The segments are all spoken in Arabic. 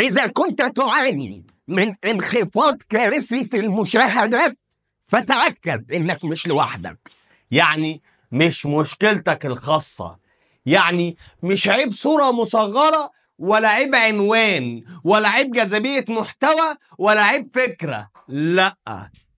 إذا كنت تعاني من انخفاض كارثي في المشاهدات فتأكد إنك مش لوحدك يعني مش مشكلتك الخاصة يعني مش عيب صورة مصغرة ولا عيب عنوان ولا عيب جاذبية محتوى ولا عيب فكرة لأ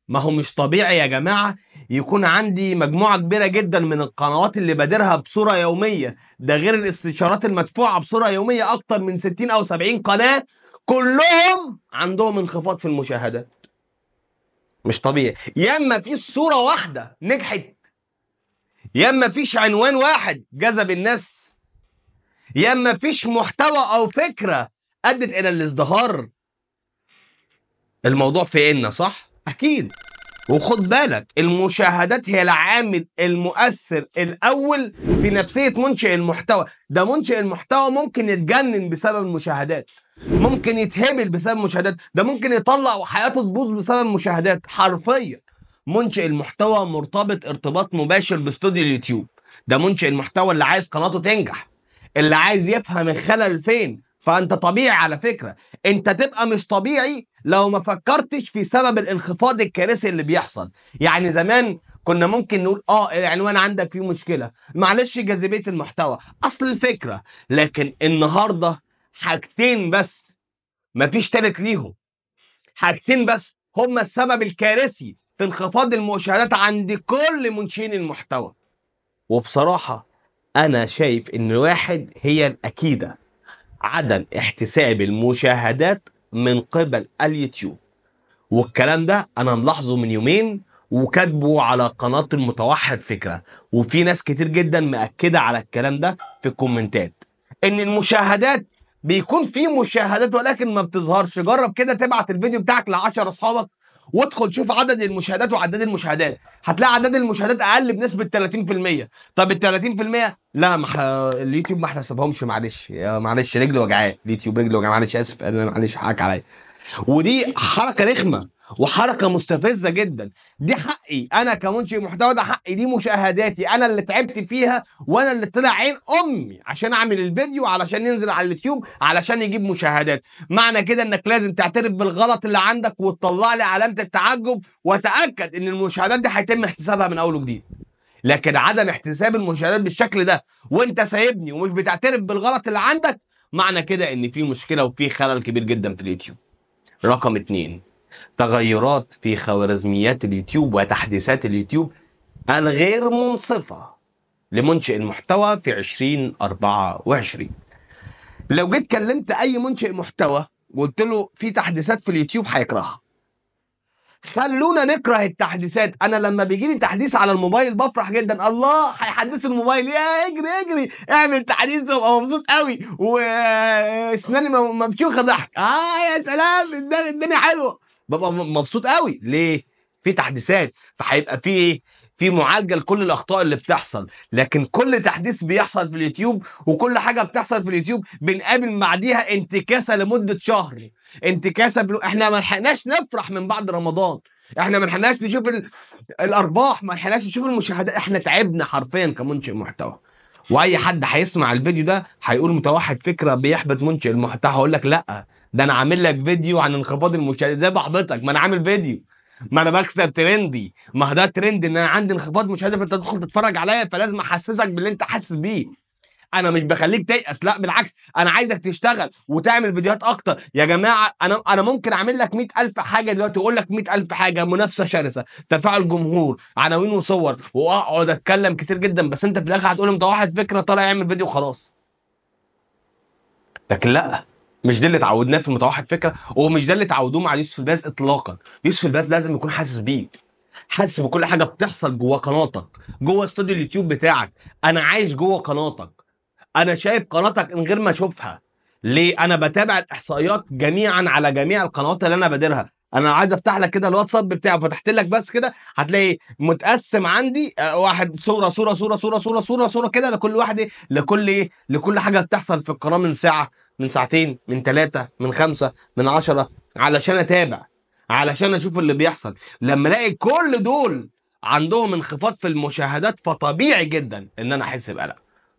ما هو مش طبيعي يا جماعة يكون عندي مجموعة كبيرة جدا من القنوات اللي بادرها بصورة يومية ده غير الاستشارات المدفوعة بصورة يومية أكتر من 60 أو 70 قناة كلهم عندهم انخفاض في المشاهدات مش طبيعي يا اما في صورة واحدة نجحت يا اما فيش عنوان واحد جذب الناس يا اما فيش محتوى او فكرة أدت إلى الازدهار الموضوع في إنا صح؟ أكيد وخد بالك المشاهدات هي العامل المؤثر الاول في نفسيه منشئ المحتوى ده منشئ المحتوى ممكن يتجنن بسبب المشاهدات ممكن يتهبل بسبب المشاهدات ده ممكن يطلع وحياته تبوظ بسبب المشاهدات حرفيا منشئ المحتوى مرتبط ارتباط مباشر باستوديو اليوتيوب ده منشئ المحتوى اللي عايز قناته تنجح اللي عايز يفهم الخلل فين فانت طبيعي على فكره انت تبقى مش طبيعي لو ما فكرتش في سبب الانخفاض الكارثي اللي بيحصل يعني زمان كنا ممكن نقول اه العنوان عندك فيه مشكله معلش جاذبيه المحتوى اصل الفكره لكن النهارده حاجتين بس مفيش تالت ليهم حاجتين بس هما السبب الكارثي في انخفاض المشاهدات عند كل منشئين المحتوى وبصراحه انا شايف ان واحد هي الاكيده عدم احتساب المشاهدات من قبل اليوتيوب والكلام ده انا ملاحظه من يومين وكاتبه على قناة المتوحد فكرة وفي ناس كتير جدا مأكدة على الكلام ده في الكومنتات ان المشاهدات بيكون في مشاهدات ولكن ما بتظهرش جرب كده تبعت الفيديو بتاعك لعشر اصحابك وادخل شوف عدد المشاهدات وعداد المشاهدات هتلاقي عدد المشاهدات اقل بنسبه 30% طب ال 30% لا ما اليوتيوب ما احتسبهمش معلش معلش رجلي وجعان اليوتيوب رجلي وجعان معلش اسف انا معلش حقك عليا ودي حركه رخمه وحركه مستفزه جدا دي حقي انا كمنشئ محتوى ده حقي دي مشاهداتي انا اللي تعبت فيها وانا اللي طلع عين امي عشان اعمل الفيديو علشان ينزل على اليوتيوب علشان يجيب مشاهدات معنى كده انك لازم تعترف بالغلط اللي عندك وتطلع لي علامه التعجب وتاكد ان المشاهدات دي هيتم احتسابها من اول وجديد لكن عدم احتساب المشاهدات بالشكل ده وانت سايبني ومش بتعترف بالغلط اللي عندك معنى كده ان في مشكله وفي خلل كبير جدا في اليوتيوب رقم اتنين تغيرات في خوارزميات اليوتيوب وتحديثات اليوتيوب الغير منصفة لمنشئ المحتوى في 2024 لو جيت كلمت أي منشئ محتوى وقلت له في تحديثات في اليوتيوب هيكرهها خلونا نكره التحديثات انا لما بيجي لي تحديث على الموبايل بفرح جدا الله هيحدث الموبايل يا اجري اجري اعمل تحديث وابقى مبسوط قوي واسناني مفشوخه ضحك اه يا سلام الدنيا حلوه ببقى مبسوط قوي ليه في تحديثات فهيبقى في ايه في معالجه لكل الاخطاء اللي بتحصل لكن كل تحديث بيحصل في اليوتيوب وكل حاجه بتحصل في اليوتيوب بنقابل بعديها انتكاسه لمده شهر انتكاسه بل... احنا ما لحقناش نفرح من بعد رمضان احنا ما لحقناش نشوف ال... الارباح ما لحقناش نشوف المشاهدات احنا تعبنا حرفيا كمنشئ محتوى واي حد هيسمع الفيديو ده هيقول متوحد فكره بيحبط منشئ المحتوى هقول لك لا ده انا عامل لك فيديو عن انخفاض المشاهدات زي بحضرتك ما انا عامل فيديو ما انا بكسب ترندي ما ده ترند ان انا عندي انخفاض مشاهده فانت تدخل تتفرج عليا فلازم احسسك باللي انت حاسس بيه انا مش بخليك تيأس لا بالعكس انا عايزك تشتغل وتعمل فيديوهات اكتر يا جماعه انا انا ممكن اعمل لك 100000 حاجه دلوقتي اقول لك 100000 حاجه منافسه شرسه تفاعل جمهور عناوين وصور واقعد اتكلم كتير جدا بس انت في الاخر هتقول انت واحد فكره طالع يعمل فيديو خلاص لكن لا مش ده اللي اتعودناه في المتوحد فكره ومش ده اللي اتعودوه مع يوسف الباز اطلاقا يوسف الباز لازم يكون حاسس بيك حاسس بكل حاجه بتحصل جوه قناتك جوه استوديو اليوتيوب بتاعك انا عايش جوه قناتك انا شايف قناتك من غير ما اشوفها ليه انا بتابع الاحصائيات جميعا على جميع القنوات اللي انا بادرها انا عايز افتح لك كده الواتساب بتاعي فتحت لك بس كده هتلاقي متقسم عندي آه، واحد صوره صوره صوره صوره صوره صوره صوره كده لكل واحد إيه، لكل ايه لكل حاجه بتحصل في القناه من ساعه من ساعتين من ثلاثة من خمسة من عشرة علشان أتابع علشان أشوف اللي بيحصل لما ألاقي كل دول عندهم انخفاض في المشاهدات فطبيعي جدا إن أنا أحس بقلق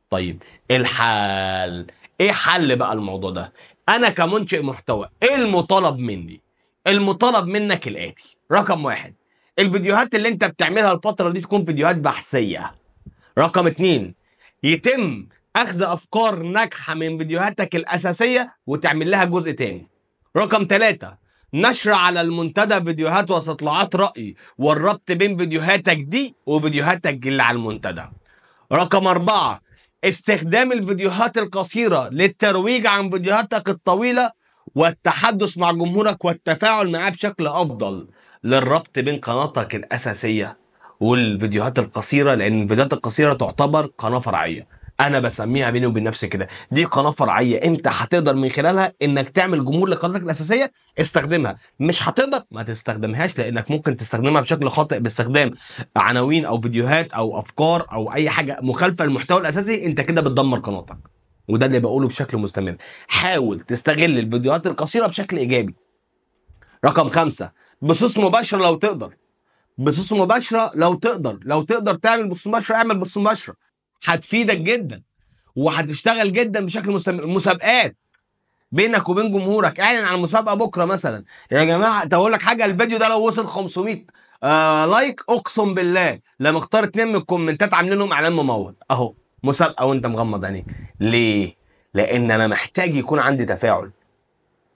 طيب إيه الحل إيه حل بقى الموضوع ده أنا كمنشئ محتوى إيه المطالب مني المطالب منك الآتي رقم واحد الفيديوهات اللي انت بتعملها الفترة دي تكون فيديوهات بحثية رقم اتنين يتم اخذ افكار ناجحه من فيديوهاتك الاساسيه وتعمل لها جزء تاني رقم ثلاثة نشر على المنتدى فيديوهات واستطلاعات رأي والربط بين فيديوهاتك دي وفيديوهاتك اللي على المنتدى رقم أربعة استخدام الفيديوهات القصيرة للترويج عن فيديوهاتك الطويلة والتحدث مع جمهورك والتفاعل معاه بشكل أفضل للربط بين قناتك الأساسية والفيديوهات القصيرة لأن الفيديوهات القصيرة تعتبر قناة فرعية انا بسميها بيني وبين نفسي كده دي قناه فرعيه انت هتقدر من خلالها انك تعمل جمهور لقناتك الاساسيه استخدمها مش هتقدر ما تستخدمهاش لانك ممكن تستخدمها بشكل خاطئ باستخدام عناوين او فيديوهات او افكار او اي حاجه مخالفه للمحتوى الاساسي انت كده بتدمر قناتك وده اللي بقوله بشكل مستمر حاول تستغل الفيديوهات القصيره بشكل ايجابي رقم خمسة بصوص مباشرة لو تقدر بصوص مباشرة لو تقدر لو تقدر تعمل بصوص مباشرة اعمل بصوص مباشرة هتفيدك جدا وهتشتغل جدا بشكل مستمر المسابقات بينك وبين جمهورك اعلن عن مسابقه بكره مثلا يا جماعه طب اقول لك حاجه الفيديو ده لو وصل 500 آه لايك اقسم بالله لما اختار اتنين من الكومنتات عاملين لهم اعلان ممول اهو مسابقه وانت مغمض عينيك ليه لان انا محتاج يكون عندي تفاعل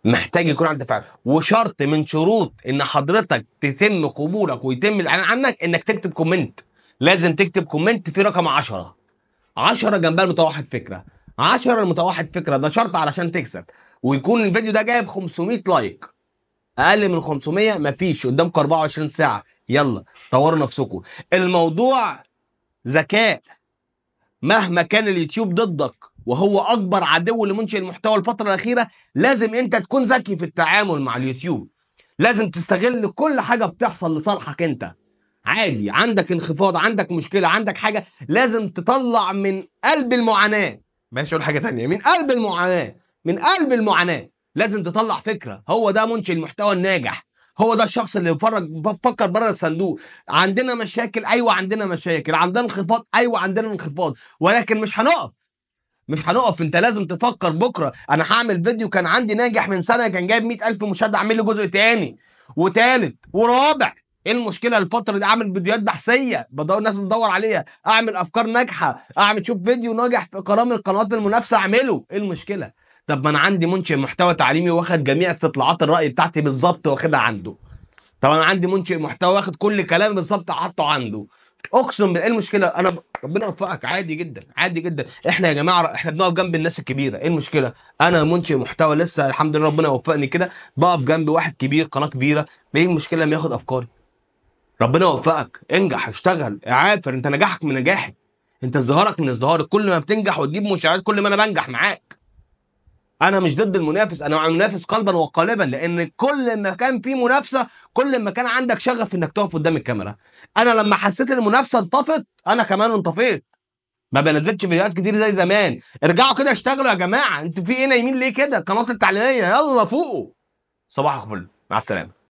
محتاج يكون عندي تفاعل وشرط من شروط ان حضرتك تتم قبولك ويتم الاعلان عنك انك تكتب كومنت لازم تكتب كومنت في رقم 10 10 جنبها المتوحد فكره 10 المتوحد فكره ده شرط علشان تكسب ويكون الفيديو ده جايب 500 لايك اقل من 500 مفيش قدامكم 24 ساعه يلا طوروا نفسكم الموضوع ذكاء مهما كان اليوتيوب ضدك وهو اكبر عدو لمنشئ المحتوى الفتره الاخيره لازم انت تكون ذكي في التعامل مع اليوتيوب لازم تستغل كل حاجه بتحصل لصالحك انت عادي عندك انخفاض عندك مشكله عندك حاجه لازم تطلع من قلب المعاناه ماشي اقول حاجه تانية من قلب المعاناه من قلب المعاناه لازم تطلع فكره هو ده منشئ المحتوى الناجح هو ده الشخص اللي بفرج بفكر بره الصندوق عندنا مشاكل ايوه عندنا مشاكل عندنا انخفاض ايوه عندنا انخفاض ولكن مش هنقف مش هنقف انت لازم تفكر بكره انا هعمل فيديو كان عندي ناجح من سنه كان جايب 100000 مشاهده اعمل له جزء تاني وتالت ورابع ايه المشكله الفتره دي اعمل فيديوهات بحثيه بدور الناس بتدور عليها اعمل افكار ناجحه اعمل شوف فيديو ناجح في قرام القنوات المنافسه اعمله ايه المشكله طب ما انا عندي منشئ محتوى تعليمي واخد جميع استطلاعات الراي بتاعتي بالظبط واخدها عنده طب انا عندي منشئ محتوى واخد كل كلامي بالظبط حاطه عنده اقسم بالله ايه المشكله انا ب... ربنا يوفقك عادي جدا عادي جدا احنا يا جماعه احنا بنقف جنب الناس الكبيره ايه المشكله انا منشئ محتوى لسه الحمد لله ربنا وفقني كده بقف جنب واحد كبير قناه كبيره ايه المشكله لما ياخد افكاري ربنا يوفقك انجح اشتغل عافر انت نجاحك من نجاحي انت ازدهارك من ازدهاري كل ما بتنجح وتجيب مشاهدات كل ما انا بنجح معاك انا مش ضد المنافس انا مع المنافس قلبا وقالبا لان كل ما كان في منافسه كل ما كان عندك شغف انك تقف قدام الكاميرا انا لما حسيت ان المنافسه انطفت انا كمان انطفيت ما بنزلتش فيديوهات كتير زي زمان ارجعوا كده اشتغلوا يا جماعه انتوا في ايه نايمين ليه كده القنوات التعليميه يلا فوقوا صباحك فل مع السلامه